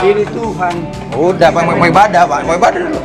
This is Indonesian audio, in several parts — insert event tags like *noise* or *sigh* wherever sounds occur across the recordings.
diri Tuhan. Udah, Pak, mau ibadah, Pak. Mau ibadah dulu.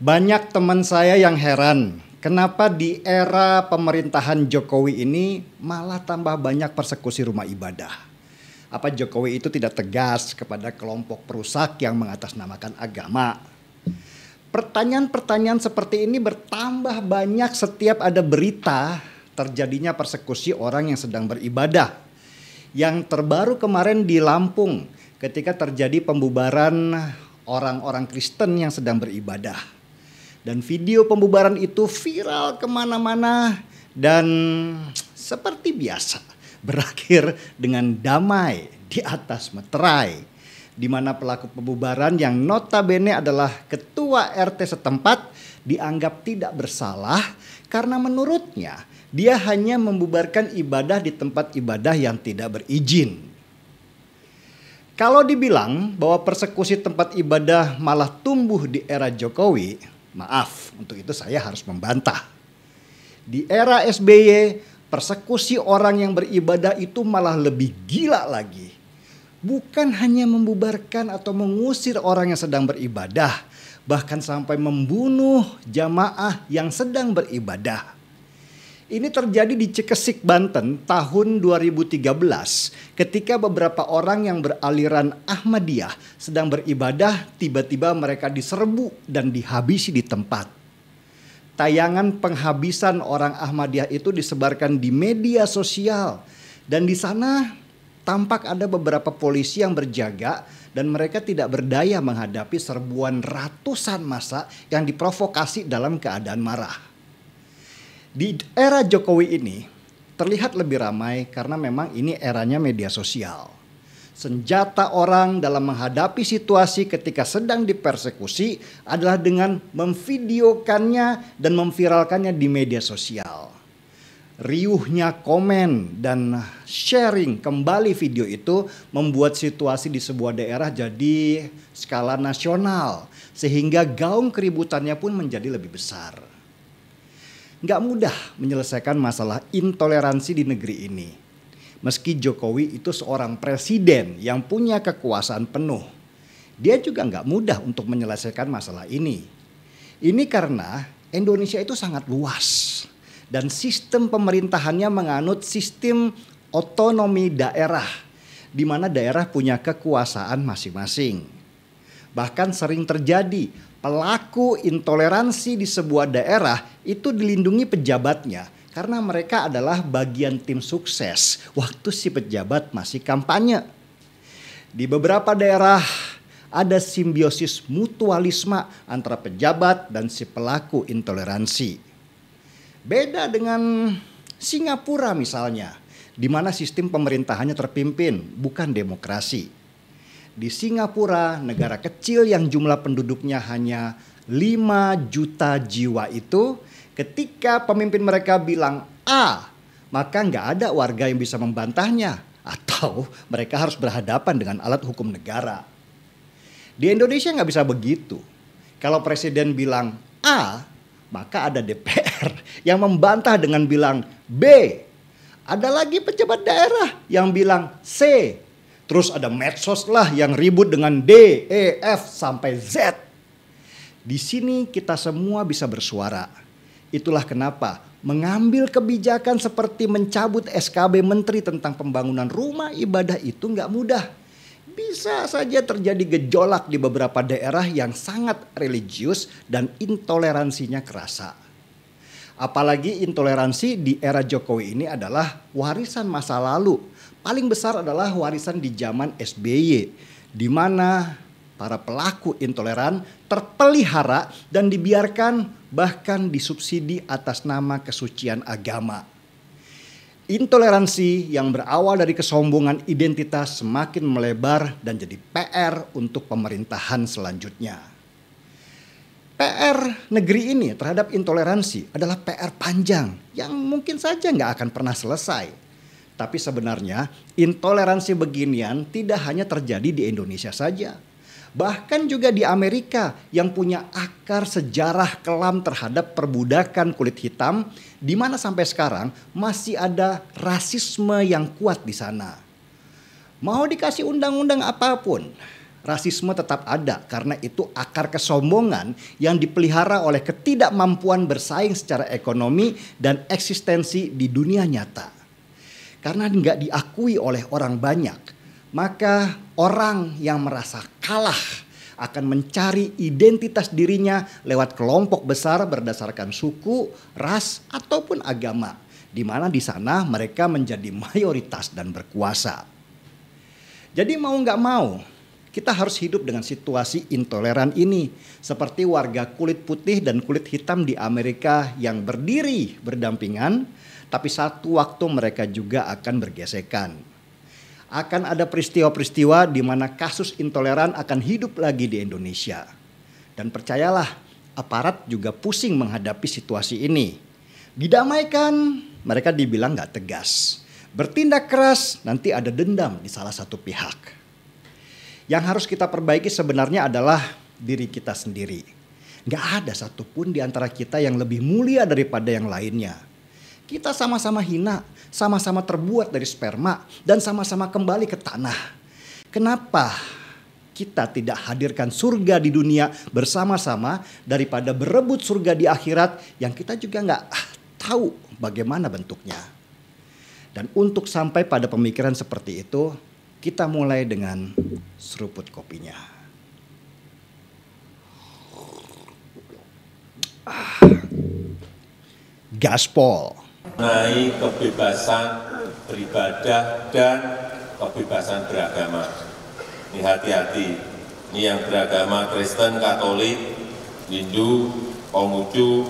Banyak teman saya yang heran, kenapa di era pemerintahan Jokowi ini malah tambah banyak persekusi rumah ibadah. Apa Jokowi itu tidak tegas kepada kelompok perusak yang mengatasnamakan agama? Pertanyaan-pertanyaan seperti ini bertambah banyak setiap ada berita terjadinya persekusi orang yang sedang beribadah. Yang terbaru kemarin di Lampung ketika terjadi pembubaran orang-orang Kristen yang sedang beribadah dan video pembubaran itu viral kemana-mana dan seperti biasa berakhir dengan damai di atas meterai. Di mana pelaku pembubaran yang notabene adalah ketua RT setempat dianggap tidak bersalah karena menurutnya dia hanya membubarkan ibadah di tempat ibadah yang tidak berizin. Kalau dibilang bahwa persekusi tempat ibadah malah tumbuh di era Jokowi, Maaf, untuk itu saya harus membantah. Di era SBY, persekusi orang yang beribadah itu malah lebih gila lagi. Bukan hanya membubarkan atau mengusir orang yang sedang beribadah, bahkan sampai membunuh jamaah yang sedang beribadah. Ini terjadi di Cikesik, Banten tahun 2013 ketika beberapa orang yang beraliran Ahmadiyah sedang beribadah tiba-tiba mereka diserbu dan dihabisi di tempat. Tayangan penghabisan orang Ahmadiyah itu disebarkan di media sosial dan di sana tampak ada beberapa polisi yang berjaga dan mereka tidak berdaya menghadapi serbuan ratusan massa yang diprovokasi dalam keadaan marah. Di era Jokowi ini terlihat lebih ramai karena memang ini eranya media sosial. Senjata orang dalam menghadapi situasi ketika sedang dipersekusi adalah dengan memvideokannya dan memviralkannya di media sosial. Riuhnya komen dan sharing kembali video itu membuat situasi di sebuah daerah jadi skala nasional, sehingga gaung keributannya pun menjadi lebih besar nggak mudah menyelesaikan masalah intoleransi di negeri ini. Meski Jokowi itu seorang presiden yang punya kekuasaan penuh, dia juga nggak mudah untuk menyelesaikan masalah ini. Ini karena Indonesia itu sangat luas dan sistem pemerintahannya menganut sistem otonomi daerah di mana daerah punya kekuasaan masing-masing. Bahkan sering terjadi pelaku intoleransi di sebuah daerah itu dilindungi pejabatnya karena mereka adalah bagian tim sukses waktu si pejabat masih kampanye. Di beberapa daerah ada simbiosis mutualisme antara pejabat dan si pelaku intoleransi. Beda dengan Singapura misalnya, di mana sistem pemerintahannya terpimpin bukan demokrasi di Singapura, negara kecil yang jumlah penduduknya hanya 5 juta jiwa itu, ketika pemimpin mereka bilang A, maka nggak ada warga yang bisa membantahnya. Atau mereka harus berhadapan dengan alat hukum negara. Di Indonesia nggak bisa begitu. Kalau presiden bilang A, maka ada DPR *laughs* yang membantah dengan bilang B. Ada lagi pejabat daerah yang bilang C Terus ada medsos lah yang ribut dengan D, E, F sampai Z. Di sini kita semua bisa bersuara. Itulah kenapa mengambil kebijakan seperti mencabut SKB Menteri tentang pembangunan rumah ibadah itu nggak mudah. Bisa saja terjadi gejolak di beberapa daerah yang sangat religius dan intoleransinya kerasa. Apalagi intoleransi di era Jokowi ini adalah warisan masa lalu. Paling besar adalah warisan di zaman SBY, di mana para pelaku intoleran terpelihara dan dibiarkan bahkan disubsidi atas nama kesucian agama. Intoleransi yang berawal dari kesombongan identitas semakin melebar dan jadi PR untuk pemerintahan selanjutnya. PR negeri ini terhadap intoleransi adalah PR panjang yang mungkin saja nggak akan pernah selesai. Tapi sebenarnya intoleransi beginian tidak hanya terjadi di Indonesia saja. Bahkan juga di Amerika yang punya akar sejarah kelam terhadap perbudakan kulit hitam di mana sampai sekarang masih ada rasisme yang kuat di sana. Mau dikasih undang-undang apapun, rasisme tetap ada karena itu akar kesombongan yang dipelihara oleh ketidakmampuan bersaing secara ekonomi dan eksistensi di dunia nyata. Karena nggak diakui oleh orang banyak, maka orang yang merasa kalah akan mencari identitas dirinya lewat kelompok besar berdasarkan suku, ras, ataupun agama, di mana di sana mereka menjadi mayoritas dan berkuasa. Jadi mau nggak mau, kita harus hidup dengan situasi intoleran ini, seperti warga kulit putih dan kulit hitam di Amerika yang berdiri berdampingan, tapi satu waktu mereka juga akan bergesekan. Akan ada peristiwa-peristiwa di mana kasus intoleran akan hidup lagi di Indonesia. Dan percayalah, aparat juga pusing menghadapi situasi ini. Didamaikan, mereka dibilang nggak tegas. Bertindak keras, nanti ada dendam di salah satu pihak. Yang harus kita perbaiki sebenarnya adalah diri kita sendiri. Gak ada satupun di antara kita yang lebih mulia daripada yang lainnya. Kita sama-sama hina, sama-sama terbuat dari sperma, dan sama-sama kembali ke tanah. Kenapa kita tidak hadirkan surga di dunia bersama-sama daripada berebut surga di akhirat yang kita juga nggak ah, tahu bagaimana bentuknya. Dan untuk sampai pada pemikiran seperti itu, kita mulai dengan seruput kopinya. Ah. Gaspol. Naik kebebasan beribadah dan kebebasan beragama. Ini hati-hati. Ini yang beragama Kristen, Katolik, Hindu, Konghucu,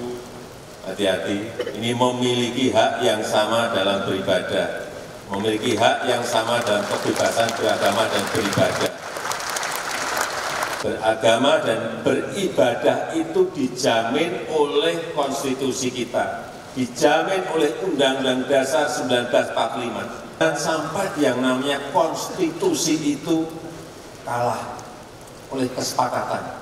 hati-hati. Ini memiliki hak yang sama dalam beribadah memiliki hak yang sama dalam kebebasan beragama dan beribadah. Beragama dan beribadah itu dijamin oleh konstitusi kita, dijamin oleh Undang-Undang Dasar 1945. Dan sampai yang namanya konstitusi itu kalah oleh kesepakatan